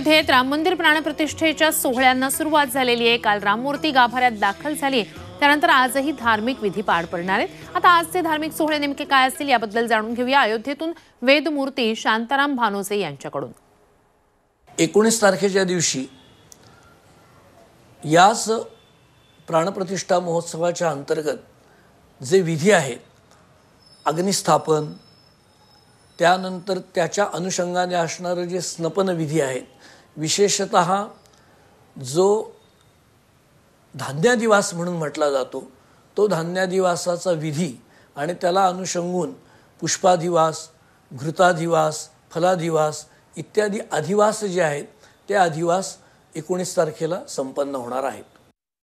अयोध्येत राम मंदिर प्राणप्रतिष्ठेच्या सोहळ्यांना सुरुवात झालेली आहे काल राममूर्ती गाभाऱ्यात दाखल झाली त्यानंतर आजही धार्मिक विधी पार पडणार आहेत आता आजचे धार्मिक सोहळे नेमके काय असतील याबद्दल जाणून घेऊया अयोध्येतून वेदमूर्ती शांताराम भानोसे यांच्याकडून एकोणीस तारखेच्या दिवशी याच प्राणप्रतिष्ठा महोत्सवाच्या अंतर्गत जे विधी आहेत अग्निस्थापन त्यानंतर त्याच्या अनुषंगाने असणारं जे स्नपनविधी आहेत विशेषत जो धान्यादिवास म्हणून म्हटला जातो तो धान्यादिवासाचा विधी आणि त्याला अनुषंगून पुष्पाधिवास घृताधिवास फलाधिवास इत्यादी अधिवास जे आहेत ते अधिवास एकोणीस तारखेला संपन्न होणार आहेत